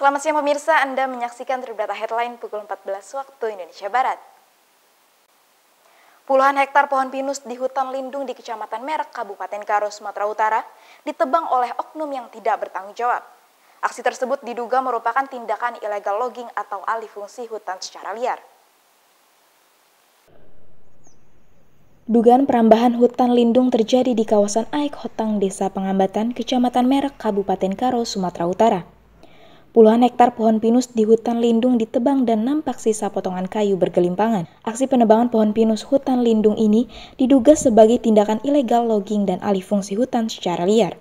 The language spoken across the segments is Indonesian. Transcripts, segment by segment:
Selamat siang pemirsa, Anda menyaksikan Tribrata Headline pukul 14 waktu Indonesia Barat. Puluhan hektar pohon pinus di hutan lindung di Kecamatan Merak, Kabupaten Karo, Sumatera Utara ditebang oleh oknum yang tidak bertanggung jawab. Aksi tersebut diduga merupakan tindakan ilegal logging atau alih fungsi hutan secara liar. Dugaan perambahan hutan lindung terjadi di kawasan Aik Hotang, Desa Pengambatan, Kecamatan Merak, Kabupaten Karo, Sumatera Utara. Puluhan hektar pohon pinus di hutan lindung ditebang dan nampak sisa potongan kayu bergelimpangan. Aksi penebangan pohon pinus hutan lindung ini diduga sebagai tindakan ilegal logging dan alih fungsi hutan secara liar.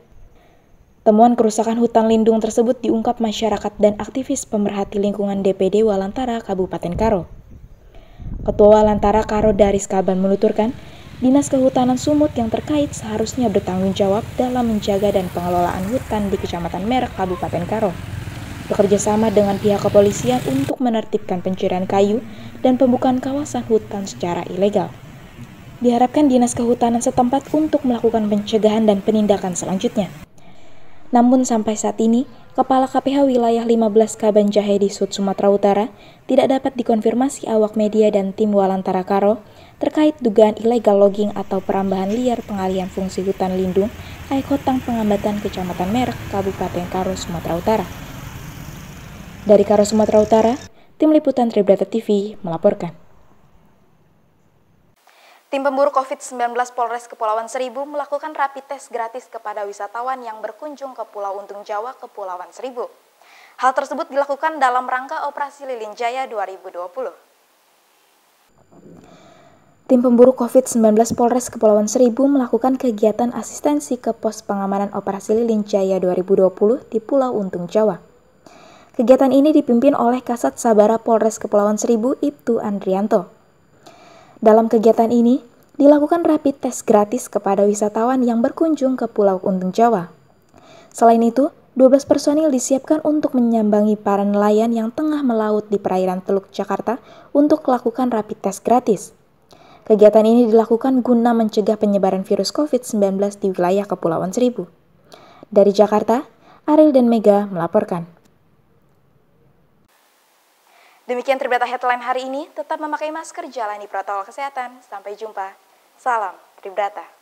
Temuan kerusakan hutan lindung tersebut diungkap masyarakat dan aktivis pemerhati lingkungan DPD Walantara Kabupaten Karo. Ketua Walantara Karo Daris Kaban menuturkan, Dinas Kehutanan Sumut yang terkait seharusnya bertanggung jawab dalam menjaga dan pengelolaan hutan di Kecamatan Merek, Kabupaten Karo bekerja sama dengan pihak kepolisian untuk menertibkan pencurian kayu dan pembukaan kawasan hutan secara ilegal. Diharapkan dinas kehutanan setempat untuk melakukan pencegahan dan penindakan selanjutnya. Namun sampai saat ini, Kepala KPH Wilayah 15 Kaban Jahe di Sud Sumatera Utara tidak dapat dikonfirmasi awak media dan tim Walantara Karo terkait dugaan ilegal logging atau perambahan liar pengalian fungsi hutan lindung Aikotang Pengambatan Kecamatan Merak, Kabupaten Karo, Sumatera Utara. Dari Karo Sumatera Utara, Tim Liputan Tribrata TV melaporkan. Tim pemburu COVID-19 Polres Kepulauan Seribu melakukan rapi tes gratis kepada wisatawan yang berkunjung ke Pulau Untung Jawa Kepulauan Seribu. Hal tersebut dilakukan dalam rangka Operasi Lilin Jaya 2020. Tim pemburu COVID-19 Polres Kepulauan Seribu melakukan kegiatan asistensi ke pos pengamanan operasi Lilin Jaya 2020 di Pulau Untung Jawa. Kegiatan ini dipimpin oleh Kasat Sabara Polres Kepulauan Seribu, Ibtu Andrianto. Dalam kegiatan ini, dilakukan rapid test gratis kepada wisatawan yang berkunjung ke Pulau Untung Jawa. Selain itu, 12 personil disiapkan untuk menyambangi para nelayan yang tengah melaut di perairan Teluk Jakarta untuk melakukan rapid test gratis. Kegiatan ini dilakukan guna mencegah penyebaran virus COVID-19 di wilayah Kepulauan Seribu. Dari Jakarta, Ariel dan Mega melaporkan. Demikian terbata headline hari ini, tetap memakai masker, jalani protokol kesehatan. Sampai jumpa. Salam Tribrata.